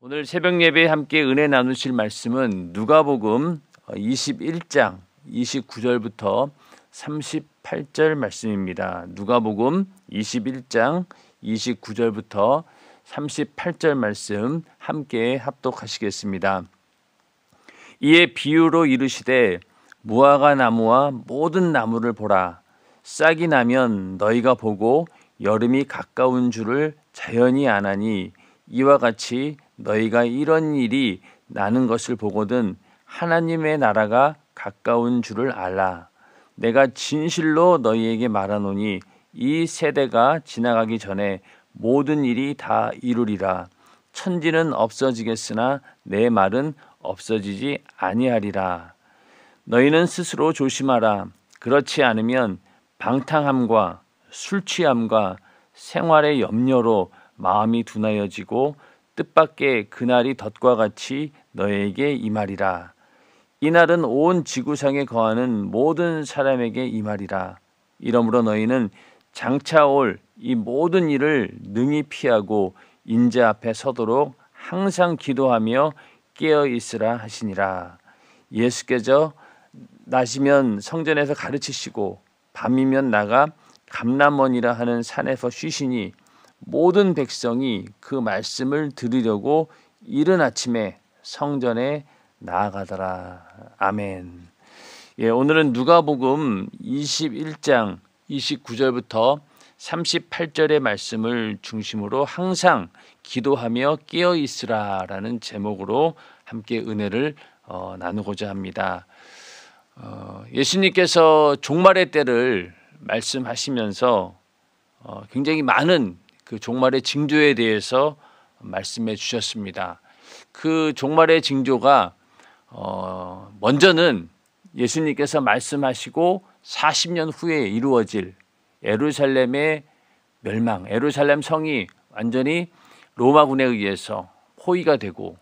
오늘 새벽 예배에 함께 은혜 나누실 말씀은 누가복음 21장 29절부터 38절 말씀입니다. 누가복음 21장 29절부터 38절 말씀 함께 합독하시겠습니다. 이에 비유로 이르시되 무화과 나무와 모든 나무를 보라 싹이 나면 너희가 보고 여름이 가까운 줄을 자연히 아나니 이와 같이 너희가 이런 일이 나는 것을 보거든 하나님의 나라가 가까운 줄을 알라. 내가 진실로 너희에게 말하노니 이 세대가 지나가기 전에 모든 일이 다 이루리라. 천지는 없어지겠으나 내 말은 없어지지 아니하리라. 너희는 스스로 조심하라. 그렇지 않으면 방탕함과 술 취함과 생활의 염려로 마음이 둔하여지고 뜻밖의 그날이 덫과 같이 너에게 임하리라. 이날은 온 지구상에 거하는 모든 사람에게 임하리라. 이러므로 너희는 장차 올 이 모든 일을 능히 피하고 인자 앞에 서도록 항상 기도하며 깨어 있으라 하시니라. 예수께서 낮이면 성전에서 가르치시고 밤이면 나가 감람원이라 하는 산에서 쉬시니 모든 백성이 그 말씀을 들으려고 이른 아침에 성전에 나아가더라. 아멘. 예, 오늘은 누가복음 21장 29절부터 38절의 말씀을 중심으로 항상 기도하며 깨어 있으라라는 제목으로 함께 은혜를 어, 나누고자 합니다. 어, 예수님께서 종말의 때를 말씀하시면서 어, 굉장히 많은 그 종말의 징조에 대해서 말씀해 주셨습니다. 그 종말의 징조가 어 먼저는 예수님께서 말씀하시고 40년 후에 이루어질 에루살렘의 멸망, 에루살렘 성이 완전히 로마군에 의해서 포위가 되고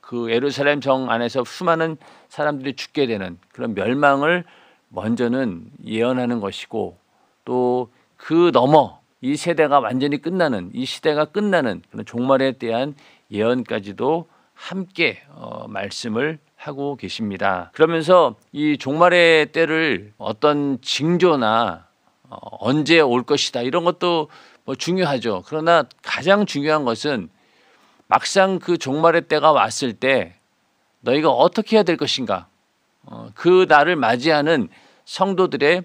그 에루살렘 성 안에서 수많은 사람들이 죽게 되는 그런 멸망을 먼저는 예언하는 것이고 또 그 넘어 이 세대가 완전히 끝나는 이 시대가 끝나는 그런 종말에 대한 예언까지도 함께 어, 말씀을 하고 계십니다. 그러면서 이 종말의 때를 어떤 징조나 어, 언제 올 것이다 이런 것도 뭐 중요하죠. 그러나 가장 중요한 것은 막상 그 종말의 때가 왔을 때 너희가 어떻게 해야 될 것인가 어, 그 날을 맞이하는 성도들의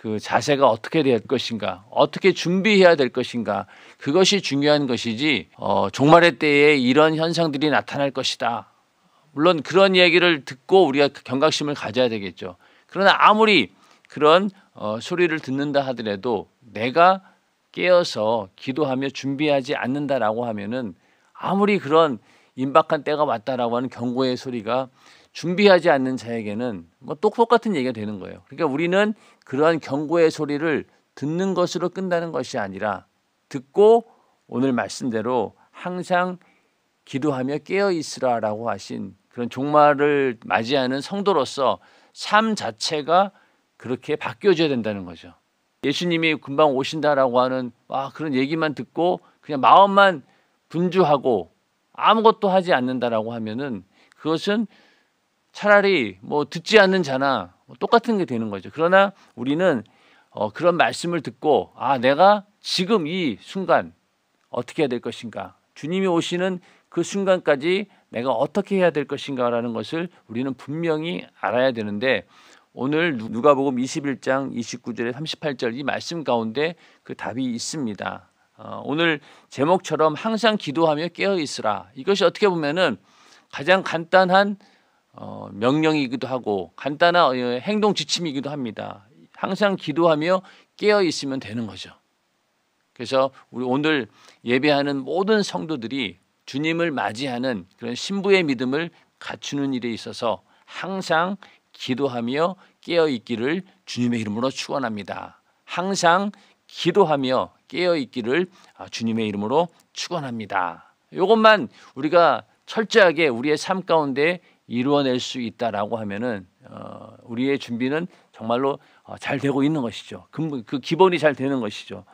그 자세가 어떻게 될 것인가, 어떻게 준비해야 될 것인가, 그것이 중요한 것이지, 어, 종말의 때에 이런 현상들이 나타날 것이다. 물론 그런 얘기를 듣고 우리가 그 경각심을 가져야 되겠죠. 그러나 아무리 그런 어, 소리를 듣는다 하더라도 내가 깨어서 기도하며 준비하지 않는다라고 하면은 아무리 그런 임박한 때가 왔다라고 하는 경고의 소리가 준비하지 않는 자에게는 뭐 똑똑같은 얘기가 되는 거예요. 그러니까 우리는 그러한 경고의 소리를 듣는 것으로 끝나는 것이 아니라 듣고 오늘 말씀대로 항상 기도하며 깨어 있으라라고 하신 그런 종말을 맞이하는 성도로서 삶 자체가 그렇게 바뀌어져야 된다는 거죠. 예수님이 금방 오신다라고 하는 와 아, 그런 얘기만 듣고 그냥 마음만 분주하고 아무것도 하지 않는다라고 하면은 그것은 차라리 뭐 듣지 않는 자나 뭐 똑같은 게 되는 거죠. 그러나 우리는 어, 그런 말씀을 듣고 아 내가 지금 이 순간 어떻게 해야 될 것인가 주님이 오시는 그 순간까지 내가 어떻게 해야 될 것인가라는 것을 우리는 분명히 알아야 되는데 오늘 누가복음 21장 29절에 38절 이 말씀 가운데 그 답이 있습니다. 어, 오늘 제목처럼 항상 기도하며 깨어 있으라 이것이 어떻게 보면은 가장 간단한 어, 명령이기도 하고 간단한 어, 행동 지침이기도 합니다. 항상 기도하며 깨어 있으면 되는 거죠. 그래서 우리 오늘 예배하는 모든 성도들이 주님을 맞이하는 그런 신부의 믿음을 갖추는 일에 있어서 항상 기도하며 깨어 있기를 주님의 이름으로 축원합니다. 항상 기도하며 깨어 있기를 아, 주님의 이름으로 축원합니다. 이것만 우리가 철저하게 우리의 삶 가운데 이루어낼 수 있다라고 하면은 어, 우리의 준비는 정말로 어, 잘 되고 있는 것이죠. 그, 그 기본이 잘 되는 것이죠.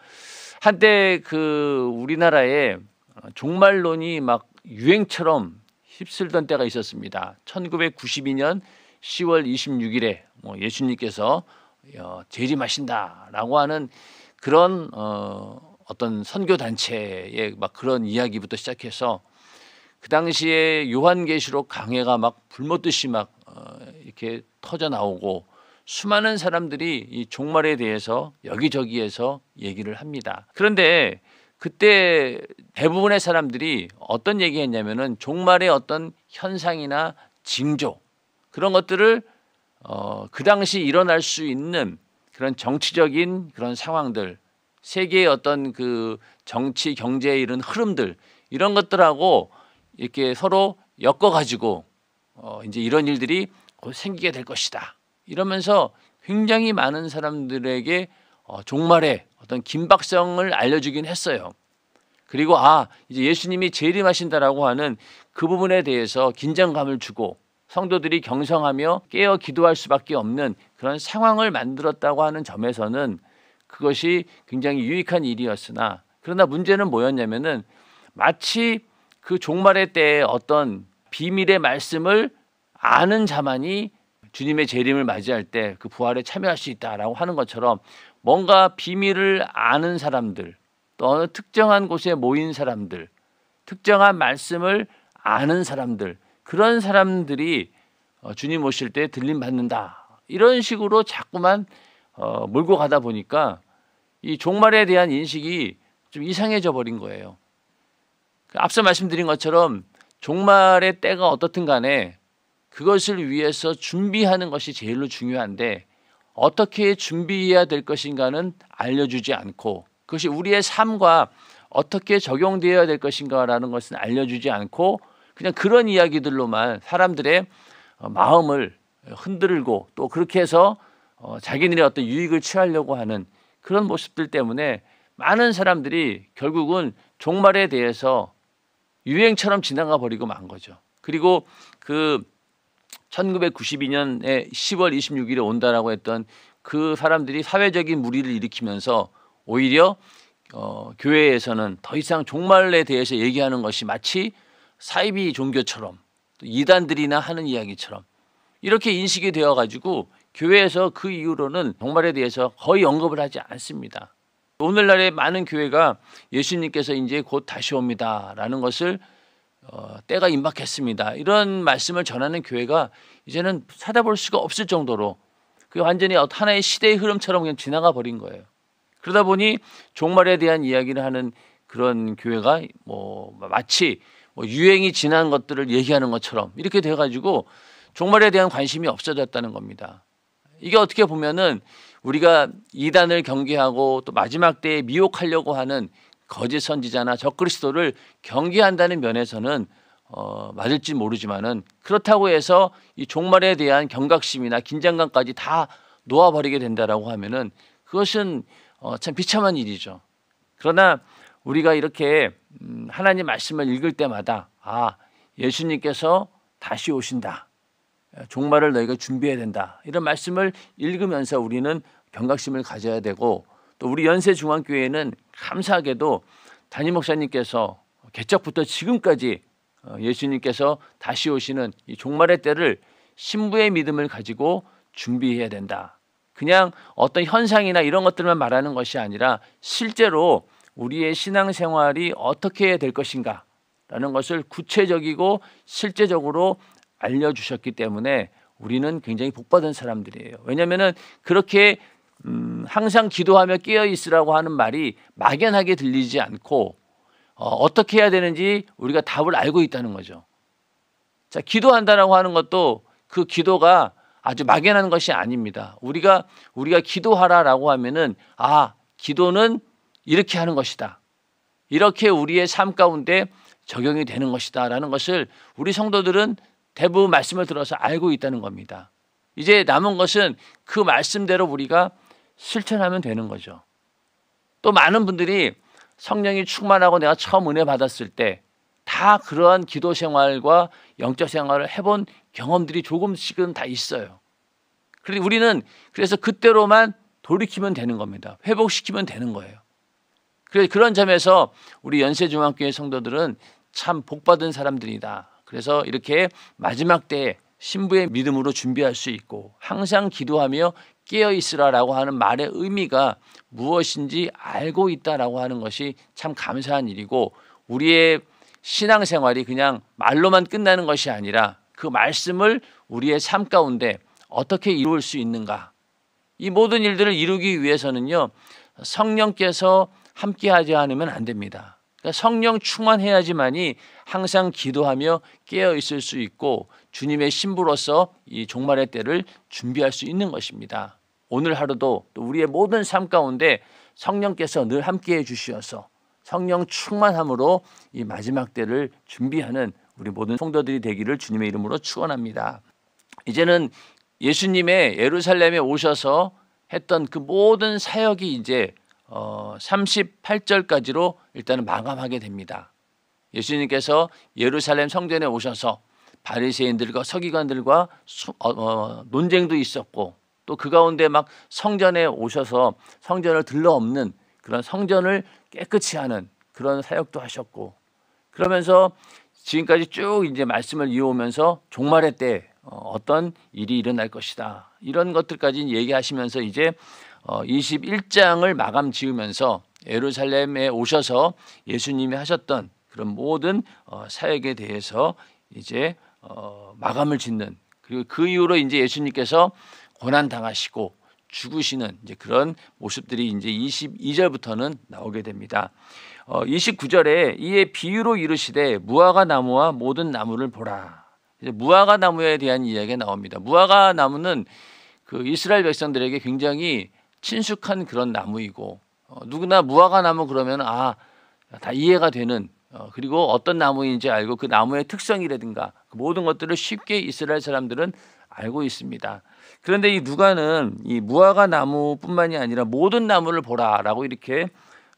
한때 그 우리나라에 어, 종말론이 막 유행처럼 휩쓸던 때가 있었습니다. 1992년 10월 26일에 뭐 예수님께서 어, 재림하신다라고 하는 그런 어, 어떤 선교 단체의 막 그런 이야기부터 시작해서 그 당시에 요한계시록 강해가 막 불못듯이 막 어, 이렇게 터져 나오고 수많은 사람들이 이 종말에 대해서 여기저기에서 얘기를 합니다. 그런데 그때 대부분의 사람들이 어떤 얘기했냐면은 종말의 어떤 현상이나 징조 그런 것들을 어, 그 당시 일어날 수 있는 그런 정치적인 그런 상황들 세계의 어떤 그 정치 경제에 이른 흐름들 이런 것들하고 이렇게 서로 엮어 가지고 어 이제 이런 일들이 곧 생기게 될 것이다. 이러면서 굉장히 많은 사람들에게 어 종말의 어떤 긴박성을 알려주긴 했어요. 그리고 아 이제 예수님이 재림하신다라고 하는 그 부분에 대해서 긴장감을 주고 성도들이 경성하며 깨어 기도할 수밖에 없는 그런 상황을 만들었다고 하는 점에서는 그것이 굉장히 유익한 일이었으나 그러나 문제는 뭐였냐면은 마치 그 종말의 때에 어떤 비밀의 말씀을 아는 자만이 주님의 재림을 맞이할 때 그 부활에 참여할 수 있다라고 하는 것처럼 뭔가 비밀을 아는 사람들 또 어느 특정한 곳에 모인 사람들 특정한 말씀을 아는 사람들 그런 사람들이 어, 주님 오실 때 들림 받는다 이런 식으로 자꾸만 어, 몰고 가다 보니까 이 종말에 대한 인식이 좀 이상해져 버린 거예요. 앞서 말씀드린 것처럼 종말의 때가 어떻든 간에 그것을 위해서 준비하는 것이 제일로 중요한데 어떻게 준비해야 될 것인가는 알려주지 않고 그것이 우리의 삶과 어떻게 적용되어야 될 것인가라는 것은 알려주지 않고 그냥 그런 이야기들로만 사람들의 어, 마음을 흔들고 또 그렇게 해서 어, 자기들의 어떤 유익을 취하려고 하는 그런 모습들 때문에 많은 사람들이 결국은 종말에 대해서 유행처럼 지나가 버리고 만 거죠. 그리고 그 1992년에 10월 26일에 온다라고 했던 그 사람들이 사회적인 무리를 일으키면서 오히려 어, 교회에서는 더 이상 종말에 대해서 얘기하는 것이 마치 사이비 종교처럼 또 이단들이나 하는 이야기처럼 이렇게 인식이 되어 가지고 교회에서 그 이후로는 종말에 대해서 거의 언급을 하지 않습니다. 오늘날의 많은 교회가 예수님께서 이제 곧 다시 옵니다라는 것을 어, 때가 임박했습니다. 이런 말씀을 전하는 교회가 이제는 찾아볼 수가 없을 정도로 그 완전히 어, 하나의 시대의 흐름처럼 그냥 지나가 버린 거예요. 그러다 보니 종말에 대한 이야기를 하는 그런 교회가 뭐 마치 뭐 유행이 지난 것들을 얘기하는 것처럼 이렇게 돼가지고 종말에 대한 관심이 없어졌다는 겁니다. 이게 어떻게 보면은 우리가 이단을 경계하고 또 마지막 때에 미혹하려고 하는 거짓 선지자나 적그리스도를 경계한다는 면에서는 어, 맞을지 모르지만은 그렇다고 해서 이 종말에 대한 경각심이나 긴장감까지 다 놓아버리게 된다라고 하면은 그것은 어, 참 비참한 일이죠. 그러나 우리가 이렇게 음, 하나님 말씀을 읽을 때마다 아 예수님께서 다시 오신다. 종말을 너희가 준비해야 된다. 이런 말씀을 읽으면서 우리는 경각심을 가져야 되고 또 우리 연세 중앙교회는 감사하게도 담임 목사님께서 개척부터 지금까지 어, 예수님께서 다시 오시는 이 종말의 때를 신부의 믿음을 가지고 준비해야 된다. 그냥 어떤 현상이나 이런 것들만 말하는 것이 아니라 실제로 우리의 신앙생활이 어떻게 될 것인가 라는 것을 구체적이고 실제적으로 알려주셨기 때문에 우리는 굉장히 복받은 사람들이에요. 왜냐하면 그렇게 음, 항상 기도하며 깨어 있으라고 하는 말이 막연하게 들리지 않고 어, 어떻게 해야 되는지 우리가 답을 알고 있다는 거죠. 자, 기도한다라고 하는 것도 그 기도가 아주 막연한 것이 아닙니다. 우리가 우리가 기도하라라고 하면은 아, 기도는 이렇게 하는 것이다. 이렇게 우리의 삶 가운데 적용이 되는 것이다라는 것을 우리 성도들은 대부분 말씀을 들어서 알고 있다는 겁니다. 이제 남은 것은 그 말씀대로 우리가 실천하면 되는 거죠. 또 많은 분들이 성령이 충만하고 내가 처음 은혜 받았을 때 다 그러한 기도 생활과 영적 생활을 해본 경험들이 조금씩은 다 있어요. 그런데 우리는 그래서 그때로만 돌이키면 되는 겁니다. 회복시키면 되는 거예요. 그래서 그런 점에서 우리 연세중앙교회 성도들은 참 복받은 사람들이다. 그래서 이렇게 마지막 때 신부의 믿음으로 준비할 수 있고 항상 기도하며 깨어 있으라라고 하는 말의 의미가 무엇인지 알고 있다라고 하는 것이 참 감사한 일이고 우리의 신앙생활이 그냥 말로만 끝나는 것이 아니라 그 말씀을 우리의 삶 가운데 어떻게 이룰 수 있는가 이 모든 일들을 이루기 위해서는요 성령께서 함께하지 않으면 안 됩니다. 그러니까 성령 충만해야지만이 항상 기도하며 깨어 있을 수 있고 주님의 신부로서 이 종말의 때를 준비할 수 있는 것입니다. 오늘 하루도 또 우리의 모든 삶 가운데 성령께서 늘 함께해 주시어서 성령 충만함으로 이 마지막 때를 준비하는 우리 모든 성도들이 되기를 주님의 이름으로 축원합니다. 이제는 예수님의 예루살렘에 오셔서 했던 그 모든 사역이 이제 어 38절까지로 일단은 마감하게 됩니다. 예수님께서 예루살렘 성전에 오셔서 바리새인들과 서기관들과 수, 어, 어, 논쟁도 있었고 또 그 가운데 막 성전에 오셔서 성전을 들러없는 그런 성전을 깨끗이 하는 그런 사역도 하셨고 그러면서 지금까지 쭉 이제 말씀을 이어오면서 종말의 때 어, 어떤 일이 일어날 것이다 이런 것들까지 얘기하시면서 이제 21장을 어, 마감 지으면서 에루살렘에 오셔서 예수님이 하셨던 그런 모든 어, 사역에 대해서 이제 어, 마감을 짓는 그리고 그 이후로 이제 예수님께서 고난 당하시고 죽으시는 이제 그런 모습들이 이제 22절부터는 나오게 됩니다. 어, 29절에 이에 비유로 이르시되 무화과 나무와 모든 나무를 보라. 이제 무화과 나무에 대한 이야기가 나옵니다. 무화과 나무는 그 이스라엘 백성들에게 굉장히 친숙한 그런 나무이고 어, 누구나 무화과 나무 그러면 아 다 이해가 되는 어, 그리고 어떤 나무인지 알고 그 나무의 특성이라든가 그 모든 것들을 쉽게 이스라엘 사람들은 알고 있습니다. 그런데 이 누가는 이 무화과 나무뿐만이 아니라 모든 나무를 보라라고 이렇게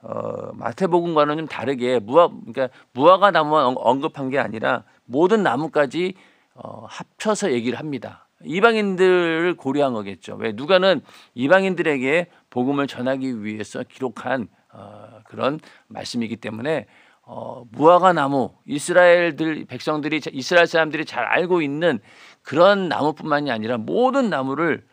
어, 마태복음과는 좀 다르게 무화 그러니까 무화과 나무만 언급한 게 아니라 모든 나무까지 어, 합쳐서 얘기를 합니다. 이방인들을 고려한 거겠죠. 왜 누가는 이방인들에게 복음을 전하기 위해서 기록한 어, 그런 말씀이기 때문에 어, 무화과 나무 이스라엘들 백성들이 이스라엘 사람들이 잘 알고 있는 그런 나무뿐만이 아니라 모든 나무를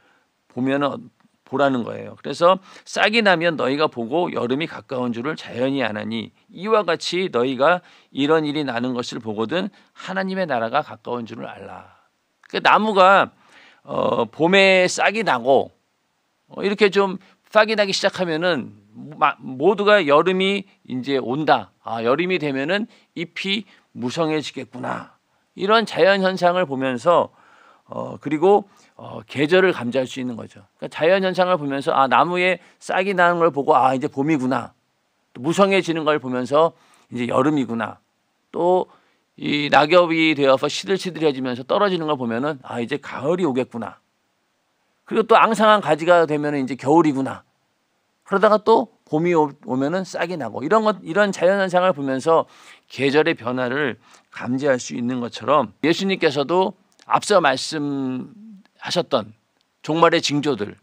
보면 보라는 거예요. 그래서 싹이 나면 너희가 보고 여름이 가까운 줄을 자연히 아나니 이와 같이 너희가 이런 일이 나는 것을 보거든 하나님의 나라가 가까운 줄을 알라. 그 나무가 어, 봄에 싹이 나고 어, 이렇게 좀 싹이 나기 시작하면은 모두가 여름이 이제 온다. 아, 여름이 되면은 잎이 무성해지겠구나. 이런 자연 현상을 보면서 어 그리고 어 계절을 감지할 수 있는 거죠. 그러니까 자연 현상을 보면서 아 나무에 싹이 나는 걸 보고 아 이제 봄이구나. 또 무성해지는 걸 보면서 이제 여름이구나. 또 이 낙엽이 되어서 시들시들해지면서 떨어지는 걸 보면은 아 이제 가을이 오겠구나. 그리고 또 앙상한 가지가 되면은 이제 겨울이구나. 그러다가 또 봄이 오면은 싹이 나고 이런 것 이런 자연 현상을 보면서 계절의 변화를 감지할 수 있는 것처럼 예수님께서도 앞서 말씀하셨던 종말의 징조들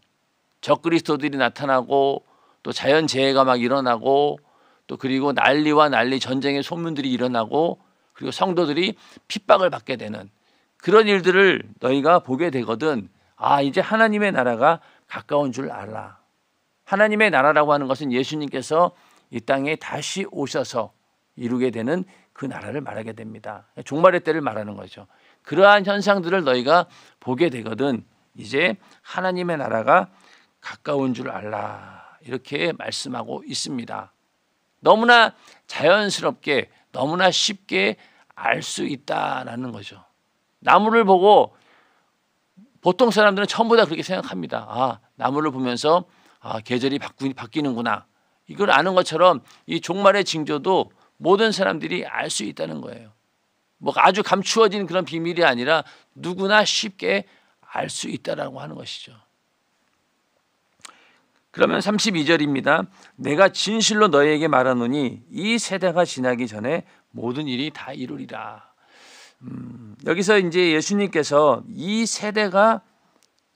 적그리스도들이 나타나고 또 자연 재해가 막 일어나고 또 그리고 난리와 난리 전쟁의 소문들이 일어나고 그리고 성도들이 핍박을 받게 되는 그런 일들을 너희가 보게 되거든 아 이제 하나님의 나라가 가까운 줄 알라 하나님의 나라라고 하는 것은 예수님께서 이 땅에 다시 오셔서 이루게 되는 그 나라를 말하게 됩니다. 종말의 때를 말하는 거죠. 그러한 현상들을 너희가 보게 되거든 이제 하나님의 나라가 가까운 줄 알라 이렇게 말씀하고 있습니다. 너무나 자연스럽게 너무나 쉽게 알 수 있다라는 거죠. 나무를 보고 보통 사람들은 전부 다 그렇게 생각합니다. 아, 나무를 보면서 아, 계절이 바꾸, 바뀌는구나. 이걸 아는 것처럼 이 종말의 징조도 모든 사람들이 알 수 있다는 거예요. 뭐 아주 감추어진 그런 비밀이 아니라 누구나 쉽게 알 수 있다라고 하는 것이죠. 그러면 32절입니다. 내가 진실로 너희에게 말하노니 이 세대가 지나기 전에 모든 일이 다 이루리라. 음, 여기서 이제 예수님께서 이 세대가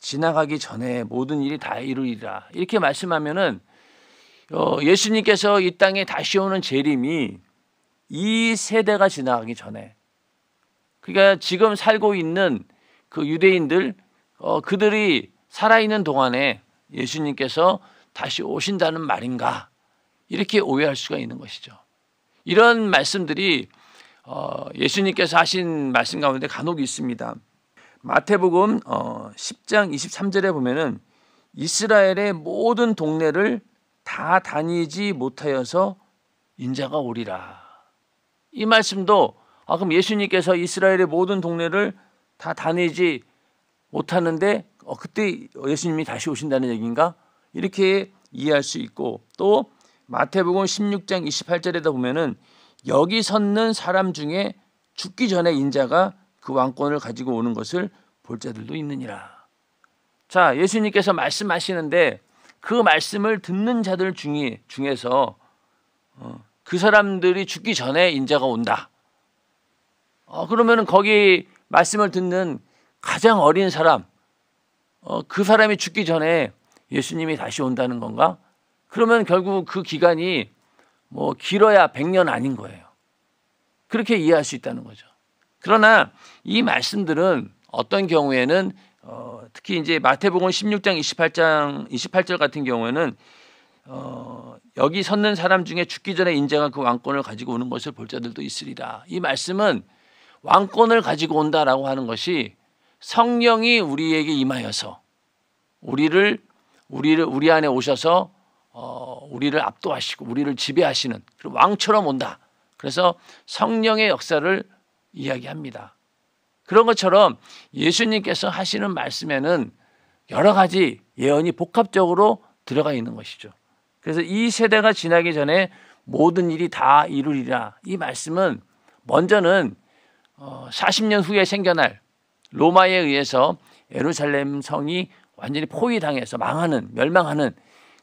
지나가기 전에 모든 일이 다 이루리라. 이렇게 말씀하면은 어, 예수님께서 이 땅에 다시 오는 재림이 이 세대가 지나가기 전에 그러니까 지금 살고 있는 그 유대인들 어, 그들이 살아있는 동안에 예수님께서 다시 오신다는 말인가 이렇게 오해할 수가 있는 것이죠. 이런 말씀들이 어, 예수님께서 하신 말씀 가운데 간혹 있습니다. 마태복음 어, 10장 23절에 보면은 이스라엘의 모든 동네를 다 다니지 못하여서 인자가 오리라. 이 말씀도 아 그럼 예수님께서 이스라엘의 모든 동네를 다 다니지 못하는데 어, 그때 예수님이 다시 오신다는 얘기인가? 이렇게 이해할 수 있고 또 마태복음 16장 28절에다 보면은 여기 섰는 사람 중에 죽기 전에 인자가 그 왕권을 가지고 오는 것을 볼 자들도 있느니라. 자, 예수님께서 말씀하시는데 그 말씀을 듣는 자들 중에 중에서 어, 그 사람들이 죽기 전에 인자가 온다. 어, 그러면 거기 말씀을 듣는 가장 어린 사람, 어, 그 사람이 죽기 전에 예수님이 다시 온다는 건가? 그러면 결국 그 기간이 뭐 길어야 100년 아닌 거예요. 그렇게 이해할 수 있다는 거죠. 그러나 이 말씀들은 어떤 경우에는 어, 특히 이제 마태복음 16장 28장 28절 같은 경우에는 어, 여기 섰는 사람 중에 죽기 전에 인자가 그 왕권을 가지고 오는 것을 볼 자들도 있으리라. 이 말씀은 왕권을 가지고 온다라고 하는 것이 성령이 우리에게 임하여서 우리를 우리를 우리 안에 오셔서 어, 우리를 압도하시고 우리를 지배하시는 그리고 왕처럼 온다. 그래서 성령의 역사를 이야기합니다. 그런 것처럼 예수님께서 하시는 말씀에는 여러 가지 예언이 복합적으로 들어가 있는 것이죠. 그래서 이 세대가 지나기 전에 모든 일이 다 이루리라. 이 말씀은 먼저는 40년 어, 후에 생겨날 로마에 의해서 예루살렘 성이 완전히 포위당해서 망하는 멸망하는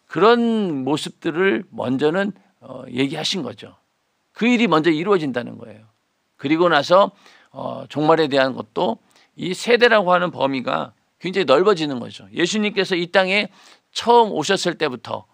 그런 모습들을 먼저는 어, 얘기하신 거죠. 그 일이 먼저 이루어진다는 거예요. 그리고 나서 어, 종말에 대한 것도 이 세대라고 하는 범위가 굉장히 넓어지는 거죠. 예수님께서 이 땅에 처음 오셨을 때부터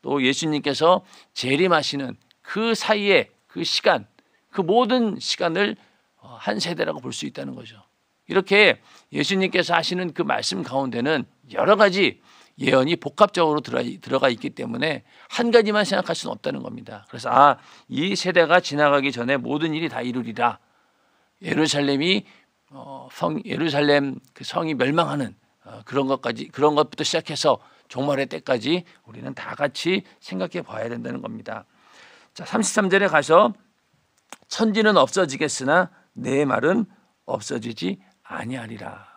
또 예수님께서 재림하시는 그 사이에 그 시간, 그 모든 시간을 어, 한 세대라고 볼 수 있다는 거죠. 이렇게 예수님께서 하시는 그 말씀 가운데는 여러 가지 예언이 복합적으로 들어가 있기 때문에 한 가지만 생각할 수는 없다는 겁니다. 그래서 아, 이 세대가 지나가기 전에 모든 일이 다 이루리라. 예루살렘이 어, 성 예루살렘 그 성이 멸망하는 어, 그런 것까지 그런 것부터 시작해서 종말의 때까지 우리는 다 같이 생각해 봐야 된다는 겁니다. 자, 33절에 가서 천지는 없어지겠으나 내 말은 없어지지 아니하리라.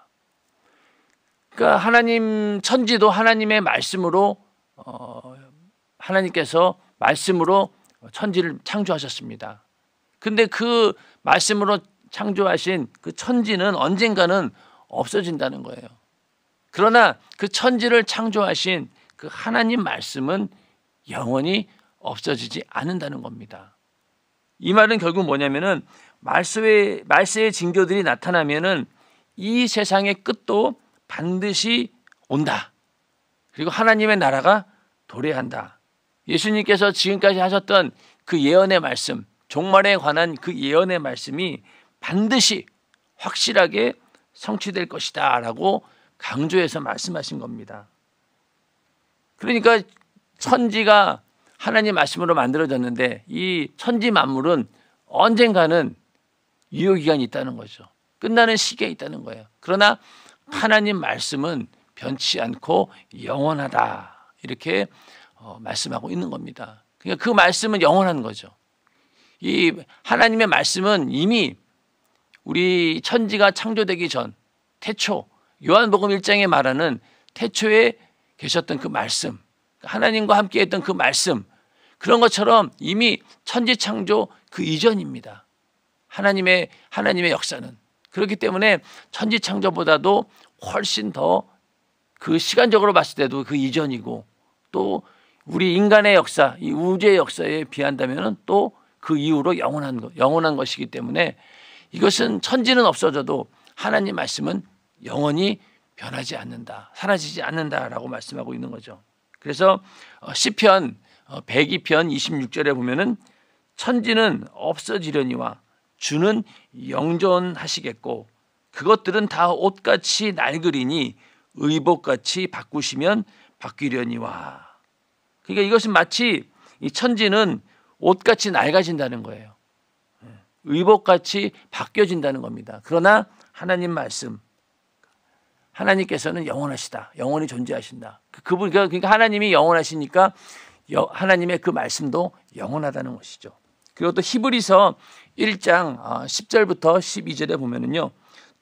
그러니까 하나님 천지도 하나님의 말씀으로 어, 하나님께서 말씀으로 천지를 창조하셨습니다. 근데 그 말씀으로 창조하신 그 천지는 언젠가는 없어진다는 거예요. 그러나 그 천지를 창조하신 그 하나님 말씀은 영원히 없어지지 않는다는 겁니다. 이 말은 결국 뭐냐면은 말세의 말세의 징조들이 나타나면은 이 세상의 끝도 반드시 온다. 그리고 하나님의 나라가 도래한다. 예수님께서 지금까지 하셨던 그 예언의 말씀, 종말에 관한 그 예언의 말씀이 반드시 확실하게 성취될 것이다. 라고 강조해서 말씀하신 겁니다. 그러니까 천지가 하나님 말씀으로 만들어졌는데 이 천지 만물은 언젠가는 유효기간이 있다는 거죠. 끝나는 시기에 있다는 거예요. 그러나 하나님 말씀은 변치 않고 영원하다. 이렇게 어, 말씀하고 있는 겁니다. 그러니까 그 말씀은 영원한 거죠. 이 하나님의 말씀은 이미 우리 천지가 창조되기 전 태초 요한복음 1장에 말하는 태초에 계셨던 그 말씀 하나님과 함께 했던 그 말씀 그런 것처럼 이미 천지 창조 그 이전입니다. 하나님의 하나님의 역사는 그렇기 때문에 천지 창조보다도 훨씬 더 그 시간적으로 봤을 때도 그 이전이고 또 우리 인간의 역사, 이 우주의 역사에 비한다면또 그 이후로 영원한 것, 영원한 것이기 때문에 이것은 천지는 없어져도 하나님 말씀은 영원히 변하지 않는다. 사라지지 않는다라고 말씀하고 있는 거죠. 그래서 어, 시편 102편 어, 26절에 보면은 천지는 없어지려니와 주는 영존하시겠고 그것들은 다 옷같이 날그리니 의복같이 바꾸시면 바뀌려니와. 그러니까 이것은 마치 이 천지는 옷같이 낡아진다는 거예요. 예. 의복같이 바뀌어진다는 겁니다. 그러나 하나님 말씀, 하나님께서는 영원하시다. 영원히 존재하신다. 그, 그분 그러니까, 그러니까 하나님이 영원하시니까 하나님의 그 말씀도 영원하다는 것이죠. 그리고 또 히브리서 1장 10절부터 아, 12절에 보면은요.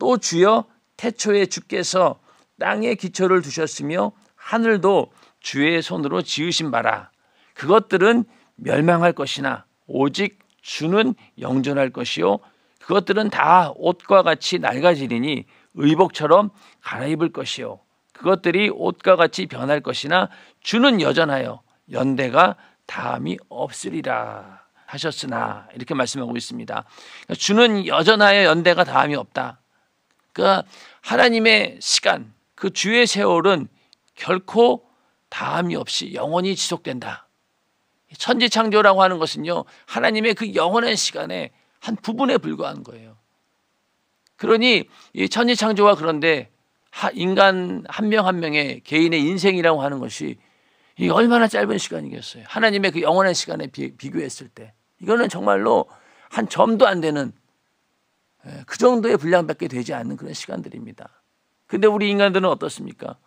또 주여 태초에 주께서 땅에 기초를 두셨으며 하늘도 주의 손으로 지으신 바라 그것들은 멸망할 것이나 오직 주는 영존할 것이요 그것들은 다 옷과 같이 낡아지리니 의복처럼 갈아입을 것이요 그것들이 옷과 같이 변할 것이나 주는 여전하여 연대가 다함이 없으리라 하셨으나 이렇게 말씀하고 있습니다. 그러니까 주는 여전하여 연대가 다함이 없다. 그러니까 하나님의 시간, 그 주의 세월은 결코 다함이 없이 영원히 지속된다. 천지 창조라고 하는 것은요. 하나님의 그 영원한 시간의 한 부분에 불과한 거예요. 그러니 이 천지 창조와 그런데 인간 한 명한 한 명의 개인의 인생이라고 하는 것이 이 얼마나 짧은 시간이겠어요. 하나님의 그 영원한 시간에 비, 비교했을 때 이거는 정말로 한 점도 안 되는 예, 그 정도의 분량밖에 되지 않는 그런 시간들입니다. 근데 우리 인간들은 어떻습니까?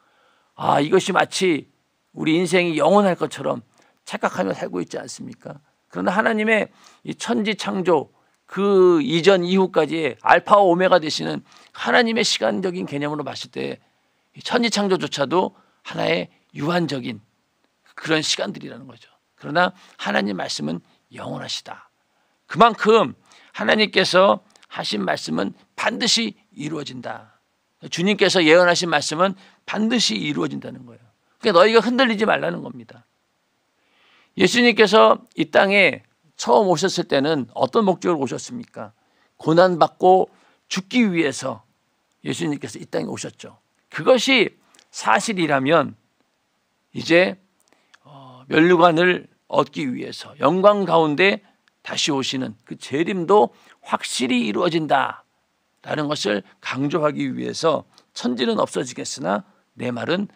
아, 이것이 마치 우리 인생이 영원할 것처럼 착각하며 살고 있지 않습니까? 그러나 하나님의 이 천지 창조 그 이전 이후까지의 알파와 오메가 되시는 하나님의 시간적인 개념으로 봤을 때 천지 창조조차도 하나의 유한적인 그런 시간들이라는 거죠. 그러나 하나님 말씀은 영원하시다. 그만큼 하나님께서 하신 말씀은 반드시 이루어진다. 주님께서 예언하신 말씀은 반드시 이루어진다는 거예요. 그러니까 너희가 흔들리지 말라는 겁니다. 예수님께서 이 땅에 처음 오셨을 때는 어떤 목적으로 오셨습니까? 고난받고 죽기 위해서 예수님께서 이 땅에 오셨죠. 그것이 사실이라면 이제 멸류관을 어, 얻기 위해서 영광 가운데 다시 오시는 그 재림도 확실히 이루어진다라는 것을 강조하기 위해서 천지는 없어지겠으나 내 말은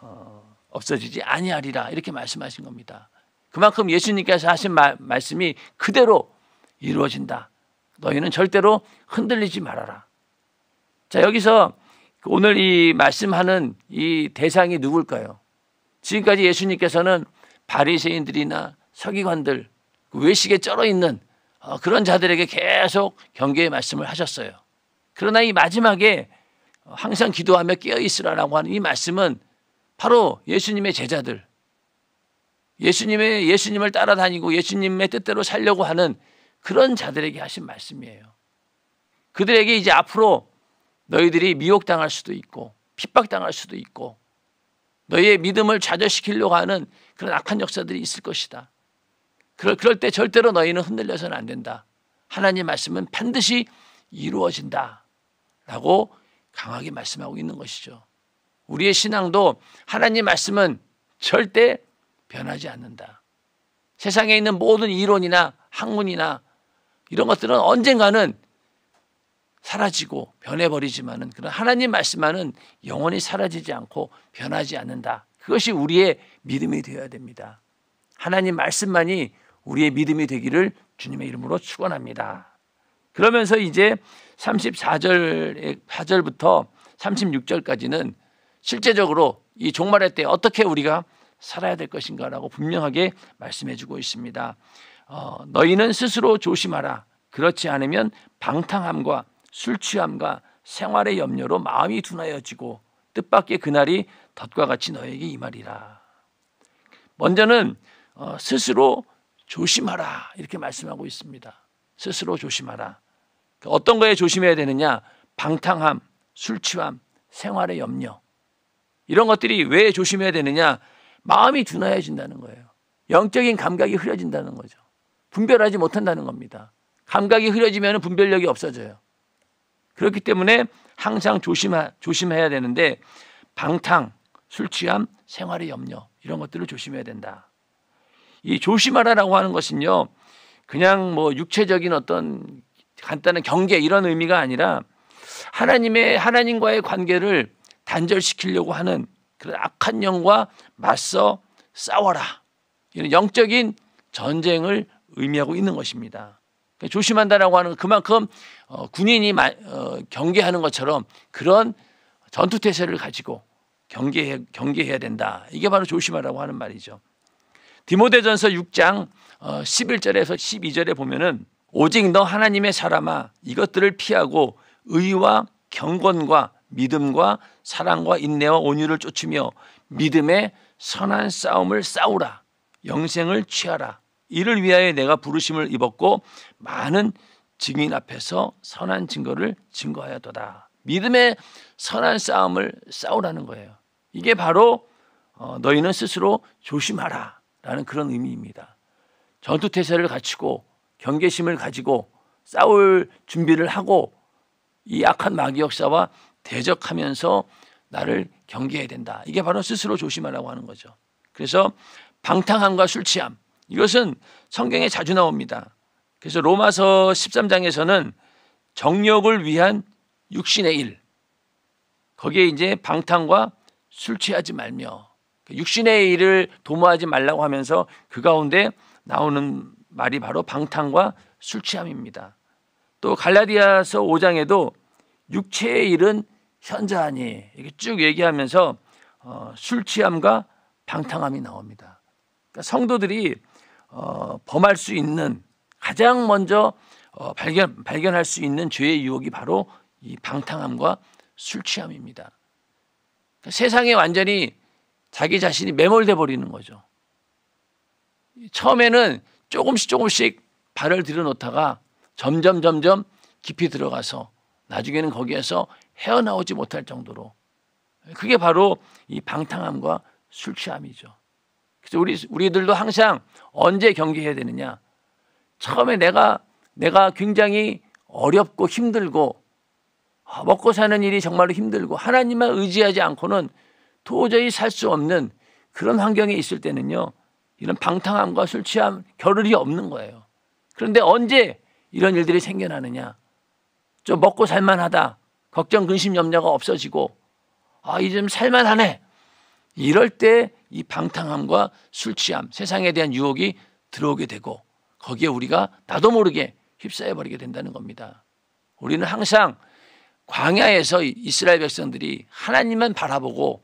어, 없어지지 아니하리라 이렇게 말씀하신 겁니다. 그만큼 예수님께서 하신 말, 말씀이 그대로 이루어진다. 너희는 절대로 흔들리지 말아라. 자 여기서 오늘 이 말씀하는 이 대상이 누굴까요? 지금까지 예수님께서는 바리새인들이나 서기관들 그 외식에 쩔어 있는 어, 그런 자들에게 계속 경계의 말씀을 하셨어요. 그러나 이 마지막에 항상 기도하며 깨어 있으라라고 하는 이 말씀은 바로 예수님의 제자들, 예수님의 예수님을 따라다니고 예수님의 뜻대로 살려고 하는 그런 자들에게 하신 말씀이에요. 그들에게 이제 앞으로 너희들이 미혹당할 수도 있고 핍박당할 수도 있고 너희의 믿음을 좌절시키려고 하는 그런 악한 역사들이 있을 것이다. 그럴, 그럴 때 절대로 너희는 흔들려서는 안 된다. 하나님 말씀은 반드시 이루어진다. 라고 강하게 말씀하고 있는 것이죠. 우리의 신앙도 하나님 말씀은 절대 변하지 않는다. 세상에 있는 모든 이론이나 학문이나 이런 것들은 언젠가는 사라지고 변해버리지만은 그런 하나님 말씀만은 영원히 사라지지 않고 변하지 않는다. 그것이 우리의 믿음이 되어야 됩니다. 하나님 말씀만이 우리의 믿음이 되기를 주님의 이름으로 축원합니다. 그러면서 이제 34절 4절부터 36절까지는 실제적으로 이 종말의 때 어떻게 우리가 살아야 될 것인가라고 분명하게 말씀해주고 있습니다. 어, 너희는 스스로 조심하라. 그렇지 않으면 방탕함과 술 취함과 생활의 염려로 마음이 둔하여지고 뜻밖의 그날이 덫과 같이 너에게 희임하라 먼저는 어, 스스로 조심하라 이렇게 말씀하고 있습니다. 스스로 조심하라. 그러니까 어떤 거에 조심해야 되느냐? 방탕함, 술 취함, 생활의 염려. 이런 것들이 왜 조심해야 되느냐? 마음이 둔화해진다는 거예요. 영적인 감각이 흐려진다는 거죠. 분별하지 못한다는 겁니다. 감각이 흐려지면 분별력이 없어져요. 그렇기 때문에 항상 조심하, 조심해야 되는데 방탕, 술 취함, 생활의 염려 이런 것들을 조심해야 된다. 이 조심하라라고 하는 것은요. 그냥 뭐 육체적인 어떤 간단한 경계 이런 의미가 아니라 하나님의 하나님과의 관계를 단절시키려고 하는 그런 악한 영과 맞서 싸워라. 이런 영적인 전쟁을 의미하고 있는 것입니다. 그러니까 조심한다라고 하는 그만큼 어, 군인이 마, 어, 경계하는 것처럼 그런 전투 태세를 가지고 경계해, 경계해야 된다. 이게 바로 조심하라고 하는 말이죠. 디모데전서 6장 11절에서 어, 12절에 보면은 오직 너 하나님의 사람아 이것들을 피하고 의와 경건과 믿음과 사랑과 인내와 온유를 쫓으며 믿음의 선한 싸움을 싸우라 영생을 취하라 이를 위하여 내가 부르심을 입었고 많은 증인 앞에서 선한 증거를 증거하였도다 믿음의 선한 싸움을 싸우라는 거예요 이게 바로 어, 너희는 스스로 조심하라 라는 그런 의미입니다. 전투태세를 갖추고 경계심을 가지고 싸울 준비를 하고 이 악한 마귀 역사와 대적하면서 나를 경계해야 된다. 이게 바로 스스로 조심하라고 하는 거죠. 그래서 방탕함과 술 취함 이것은 성경에 자주 나옵니다. 그래서 로마서 13장에서는 정력을 위한 육신의 일 거기에 이제 방탕과 술 취하지 말며 육신의 일을 도모하지 말라고 하면서 그 가운데 나오는 말이 바로 방탕과 술 취함입니다. 또 갈라디아서 5장에도 육체의 일은 현자하니 이렇게 쭉 얘기하면서 어, 술 취함과 방탕함이 나옵니다. 그러니까 성도들이 어, 범할 수 있는 가장 먼저 어, 발견 발견할 수 있는 죄의 유혹이 바로 이 방탕함과 술 취함입니다. 그러니까 세상에 완전히 자기 자신이 매몰돼 버리는 거죠. 처음에는 조금씩 조금씩 발을 들여놓다가 점점 점점 깊이 들어가서 나중에는 거기에서 헤어나오지 못할 정도로 그게 바로 이 방탕함과 술 취함이죠. 그래서 우리 우리들도 항상 언제 경계해야 되느냐? 처음에 내가 내가 굉장히 어렵고 힘들고 아, 먹고 사는 일이 정말로 힘들고 하나님만 의지하지 않고는 도저히 살 수 없는 그런 환경에 있을 때는요. 이런 방탕함과 술 취함 겨를이 없는 거예요. 그런데 언제 이런 일들이 생겨나느냐? 좀 먹고 살만하다. 걱정 근심 염려가 없어지고 아, 이제 좀 살만하네. 이럴 때 이 방탕함과 술 취함, 세상에 대한 유혹이 들어오게 되고 거기에 우리가 나도 모르게 휩싸여 버리게 된다는 겁니다. 우리는 항상 광야에서 이스라엘 백성들이 하나님만 바라보고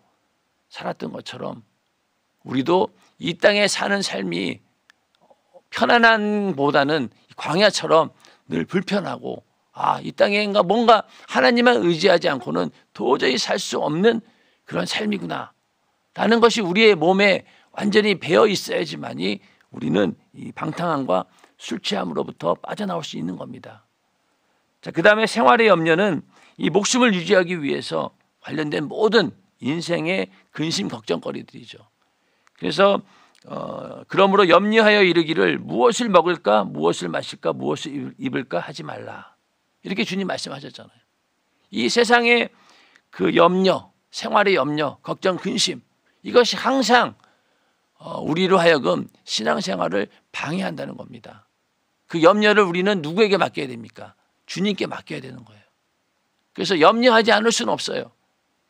살았던 것처럼 우리도 이 땅에 사는 삶이 편안한보다는 광야처럼 늘 불편하고 아, 이 땅에인가 뭔가 하나님만 의지하지 않고는 도저히 살 수 없는 그런 삶이구나. 라는 것이 우리의 몸에 완전히 배어 있어야지만이 우리는 이 방탕함과 술 취함으로부터 빠져나올 수 있는 겁니다. 자, 그 다음에 생활의 염려는 이 목숨을 유지하기 위해서 관련된 모든 인생의 근심 걱정거리들이죠. 그래서 어, 그러므로 염려하여 이르기를 무엇을 먹을까 무엇을 마실까 무엇을 입을까 하지 말라 이렇게 주님 말씀하셨잖아요. 이 세상의 그 염려 생활의 염려 걱정 근심 이것이 항상 어, 우리로 하여금 신앙생활을 방해한다는 겁니다. 그 염려를 우리는 누구에게 맡겨야 됩니까? 주님께 맡겨야 되는 거예요. 그래서 염려하지 않을 수는 없어요.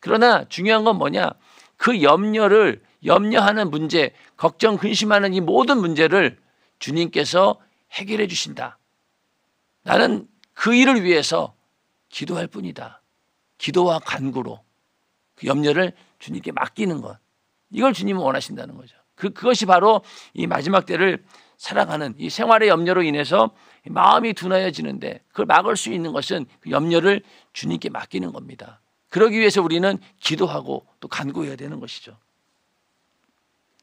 그러나 중요한 건 뭐냐? 그 염려를 염려하는 문제, 걱정 근심하는 이 모든 문제를 주님께서 해결해 주신다. 나는 그 일을 위해서 기도할 뿐이다. 기도와 간구로 그 염려를 주님께 맡기는 것. 이걸 주님은 원하신다는 거죠. 그, 그것이 바로 이 마지막 때를 살아가는 이 생활의 염려로 인해서 마음이 둔하여지는데 그걸 막을 수 있는 것은 그 염려를 주님께 맡기는 겁니다. 그러기 위해서 우리는 기도하고 또 간구해야 되는 것이죠.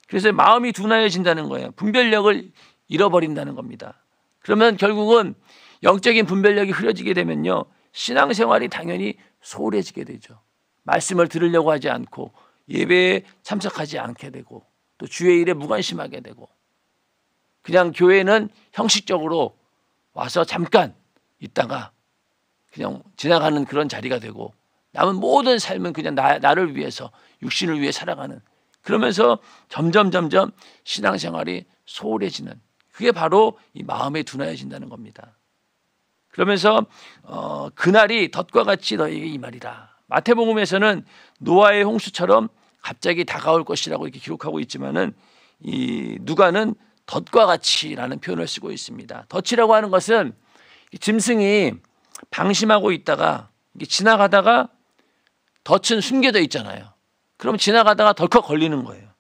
그래서 마음이 둔화해진다는 거예요. 분별력을 잃어버린다는 겁니다. 그러면 결국은 영적인 분별력이 흐려지게 되면요. 신앙생활이 당연히 소홀해지게 되죠. 말씀을 들으려고 하지 않고 예배에 참석하지 않게 되고 또 주의 일에 무관심하게 되고 그냥 교회는 형식적으로 와서 잠깐 있다가 그냥 지나가는 그런 자리가 되고 남은 모든 삶은 그냥 나, 나를 위해서 육신을 위해 살아가는 그러면서 점점 점점 신앙생활이 소홀해지는 그게 바로 이 마음에 둔화해진다는 겁니다. 그러면서 어, 그날이 덫과 같이 너에게 이말이라 마태복음에서는 노아의 홍수처럼 갑자기 다가올 것이라고 이렇게 기록하고 있지만은 이 누가는 덫과 같이라는 표현을 쓰고 있습니다. 덫이라고 하는 것은 짐승이 방심하고 있다가 지나가다가 덫은 숨겨져 있잖아요. 그럼 지나가다가 덜컥 걸리는 거예요.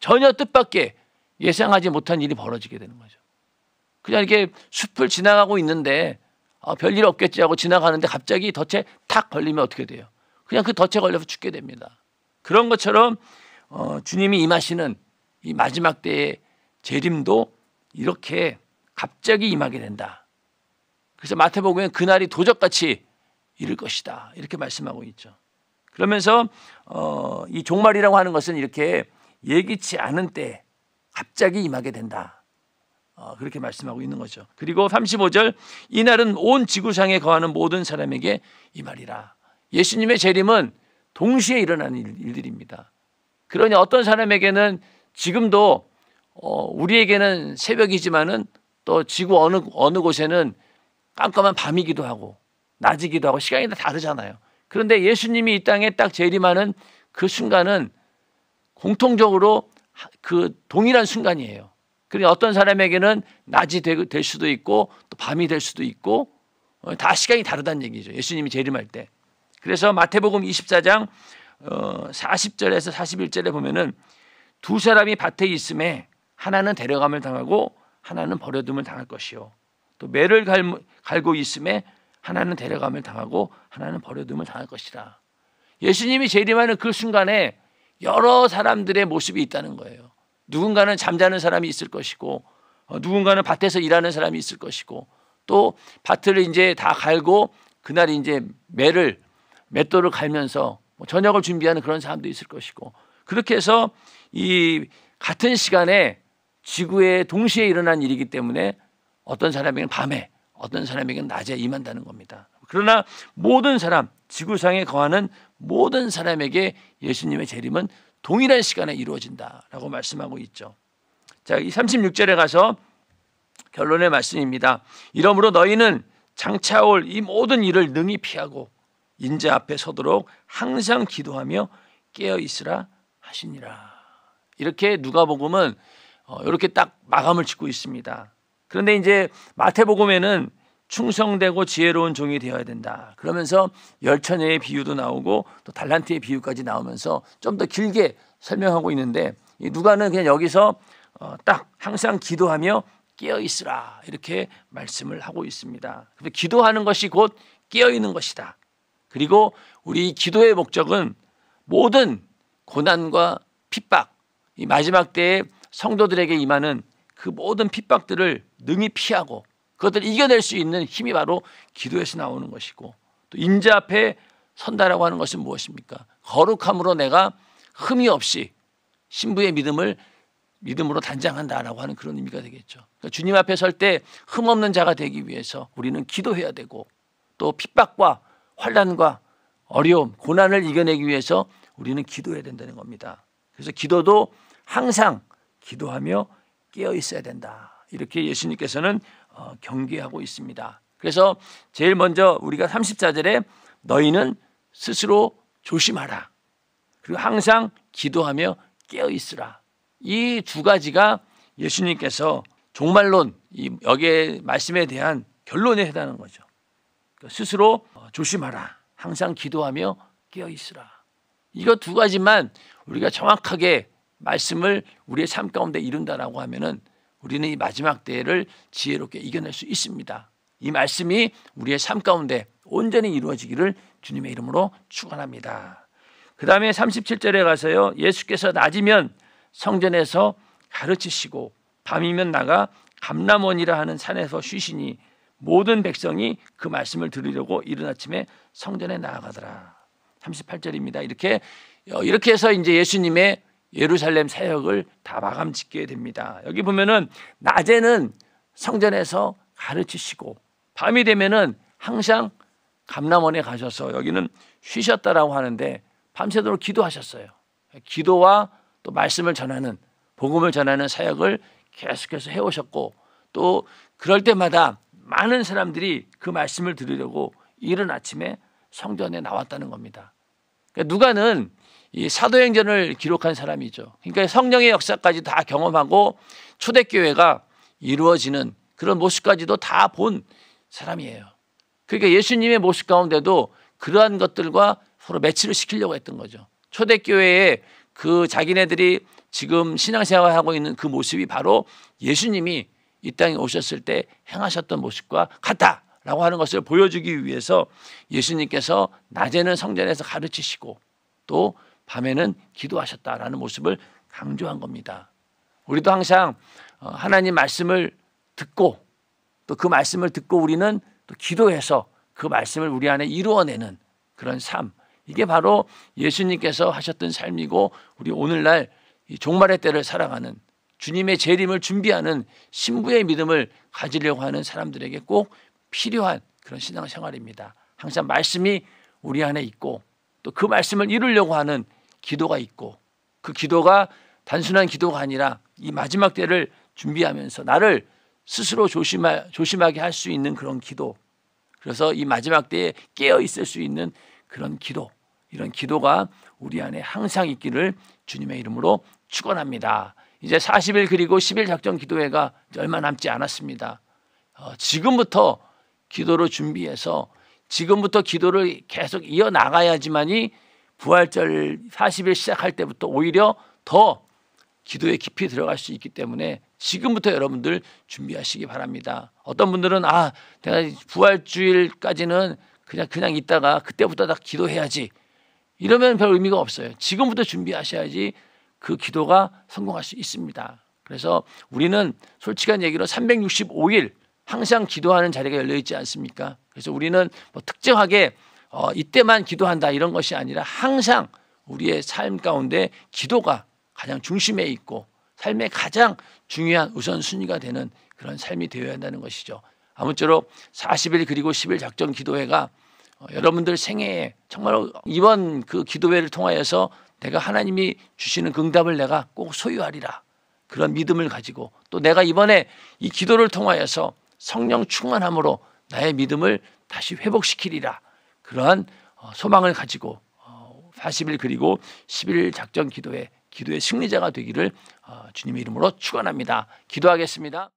전혀 뜻밖의 예상하지 못한 일이 벌어지게 되는 거죠. 그냥 이렇게 숲을 지나가고 있는데 아, 별일 없겠지 하고 지나가는데 갑자기 덫에 탁 걸리면 어떻게 돼요? 그냥 그 덫에 걸려서 죽게 됩니다. 그런 것처럼 어, 주님이 임하시는 이 마지막 때의 재림도 이렇게 갑자기 임하게 된다. 그래서 마태복음에 그날이 도적같이 이를 것이다. 이렇게 말씀하고 있죠. 그러면서 어, 이 종말이라고 하는 것은 이렇게 예기치 않은 때 갑자기 임하게 된다. 어, 그렇게 말씀하고 있는 거죠. 그리고 35절 이날은 온 지구상에 거하는 모든 사람에게 이 말이라. 예수님의 재림은 동시에 일어나는 일들입니다. 그러니 어떤 사람에게는 지금도 어, 우리에게는 새벽이지만은 또 지구 어느 어느 곳에는 깜깜한 밤이기도 하고 낮이기도 하고 시간이 다 다르잖아요. 그런데 예수님이 이 땅에 딱 재림하는 그 순간은 공통적으로 그 동일한 순간이에요. 그러니까 어떤 사람에게는 낮이 될 수도 있고 또 밤이 될 수도 있고 어, 다 시간이 다르다는 얘기죠. 예수님이 재림할 때. 그래서 마태복음 24장 40절에서 어, 41절에 보면은 두 사람이 밭에 있음에 하나는 데려감을 당하고 하나는 버려둠을 당할 것이요. 또 매를 갈, 고 있음에 하나는 데려감을 당하고 하나는 버려둠을 당할 것이라. 예수님이 재림하는 그 순간에 여러 사람들의 모습이 있다는 거예요. 누군가는 잠자는 사람이 있을 것이고 어, 누군가는 밭에서 일하는 사람이 있을 것이고 또 밭을 이제 다 갈고 그날 이제 매를 맷돌을 갈면서 뭐 저녁을 준비하는 그런 사람도 있을 것이고 그렇게 해서 이 같은 시간에 지구에 동시에 일어난 일이기 때문에 어떤 사람에게는 밤에 어떤 사람에게는 낮에 임한다는 겁니다. 그러나 모든 사람, 지구상에 거하는 모든 사람에게 예수님의 재림은 동일한 시간에 이루어진다라고 말씀하고 있죠. 자, 이 36절에 가서 결론의 말씀입니다. 이러므로 너희는 장차올 이 모든 일을 능히 피하고 인자 앞에 서도록 항상 기도하며 깨어 있으라 하시니라. 이렇게 누가복음은 어, 이렇게 딱 마감을 짓고 있습니다. 그런데 이제 마태복음에는 충성되고 지혜로운 종이 되어야 된다. 그러면서 열천의 비유도 나오고 또 달란트의 비유까지 나오면서 좀 더 길게 설명하고 있는데 누가는 그냥 여기서 어, 딱 항상 기도하며 깨어 있으라 이렇게 말씀을 하고 있습니다. 그런데 기도하는 것이 곧 깨어 있는 것이다. 그리고 우리 기도의 목적은 모든 고난과 핍박, 이 마지막 때에 성도들에게 임하는 그 모든 핍박들을 능히 피하고 그것들 을 이겨낼 수 있는 힘이 바로 기도에서 나오는 것이고 또 인자 앞에 선다라고 하는 것은 무엇입니까? 거룩함으로 내가 흠이 없이 신부의 믿음을 믿음으로 단장한다라고 하는 그런 의미가 되겠죠. 그러니까 주님 앞에 설 때 흠 없는 자가 되기 위해서 우리는 기도해야 되고 또 핍박과 환란과 어려움, 고난을 이겨내기 위해서 우리는 기도해야 된다는 겁니다. 그래서 기도도 항상 기도하며 깨어 있어야 된다. 이렇게 예수님께서는 어, 경계하고 있습니다. 그래서 제일 먼저 우리가 34절에 너희는 스스로 조심하라. 그리고 항상 기도하며 깨어 있으라. 이 두 가지가 예수님께서 종말론 이 여기에 말씀에 대한 결론에 해당하는 거죠. 그러니까 스스로 어, 조심하라. 항상 기도하며 깨어 있으라. 이거 두 가지만 우리가 정확하게 말씀을 우리의 삶 가운데 이룬다라고 하면은 우리는 이 마지막 때를 지혜롭게 이겨낼 수 있습니다. 이 말씀이 우리의 삶 가운데 온전히 이루어지기를 주님의 이름으로 축원합니다. 그 다음에 37절에 가서요. 예수께서 낮이면 성전에서 가르치시고 밤이면 나가 감람원이라 하는 산에서 쉬시니 모든 백성이 그 말씀을 들으려고 이른 아침에 성전에 나아가더라. 38절입니다. 이렇게 어, 이렇게 해서 이제 예수님의 예루살렘 사역을 다 마감짓게 됩니다. 여기 보면은 낮에는 성전에서 가르치시고 밤이 되면은 항상 감남원에 가셔서 여기는 쉬셨다라고 하는데 밤새도록 기도하셨어요. 기도와 또 말씀을 전하는 복음을 전하는 사역을 계속해서 해오셨고 또 그럴 때마다 많은 사람들이 그 말씀을 들으려고 이른 아침에 성전에 나왔다는 겁니다. 그러니까 누가는 이 사도행전을 기록한 사람이죠. 그러니까 성령의 역사까지 다 경험하고 초대교회가 이루어지는 그런 모습까지도 다 본 사람이에요. 그러니까 예수님의 모습 가운데도 그러한 것들과 서로 매치를 시키려고 했던 거죠. 초대교회에 그 자기네들이 지금 신앙생활하고 있는 그 모습이 바로 예수님이 이 땅에 오셨을 때 행하셨던 모습과 같다라고 하는 것을 보여주기 위해서 예수님께서 낮에는 성전에서 가르치시고 또 밤에는 기도하셨다라는 모습을 강조한 겁니다. 우리도 항상 어, 하나님 말씀을 듣고 또 그 말씀을 듣고 우리는 또 기도해서 그 말씀을 우리 안에 이루어내는 그런 삶. 이게 바로 예수님께서 하셨던 삶이고 우리 오늘날 종말의 때를 살아가는 주님의 재림을 준비하는 신부의 믿음을 가지려고 하는 사람들에게 꼭 필요한 그런 신앙생활입니다. 항상 말씀이 우리 안에 있고 또 그 말씀을 이루려고 하는 기도가 있고 그 기도가 단순한 기도가 아니라 이 마지막 때를 준비하면서 나를 스스로 조심하, 조심하게 할 수 있는 그런 기도. 그래서 이 마지막 때에 깨어 있을 수 있는 그런 기도. 이런 기도가 우리 안에 항상 있기를 주님의 이름으로 축원합니다. 이제 40일 그리고 10일 작전 기도회가 얼마 남지 않았습니다. 어, 지금부터 기도를 준비해서 지금부터 기도를 계속 이어 나가야지만이 부활절 40일 시작할 때부터 오히려 더 기도에 깊이 들어갈 수 있기 때문에 지금부터 여러분들 준비하시기 바랍니다. 어떤 분들은 아 내가 부활주일까지는 그냥 그냥 있다가 그때부터 다 기도해야지 이러면 별 의미가 없어요. 지금부터 준비하셔야지 그 기도가 성공할 수 있습니다. 그래서 우리는 솔직한 얘기로 365일 항상 기도하는 자리가 열려 있지 않습니까? 그래서 우리는 뭐 특정하게 어, 이때만 기도한다 이런 것이 아니라 항상 우리의 삶 가운데 기도가 가장 중심에 있고 삶의 가장 중요한 우선순위가 되는 그런 삶이 되어야 한다는 것이죠. 아무쪼록 40일 그리고 10일 작전 기도회가 어, 여러분들 생애에 정말 로 이번 그 기도회를 통하여서 내가 하나님이 주시는 응답을 내가 꼭 소유하리라 그런 믿음을 가지고 또 내가 이번에 이 기도를 통하여서 성령 충만함으로 나의 믿음을 다시 회복시키리라 그러한 어, 소망을 가지고 40일 어, 그리고 10일 작전 기도회 기도의 승리자가 되기를 어, 주님의 이름으로 축원합니다. 기도하겠습니다.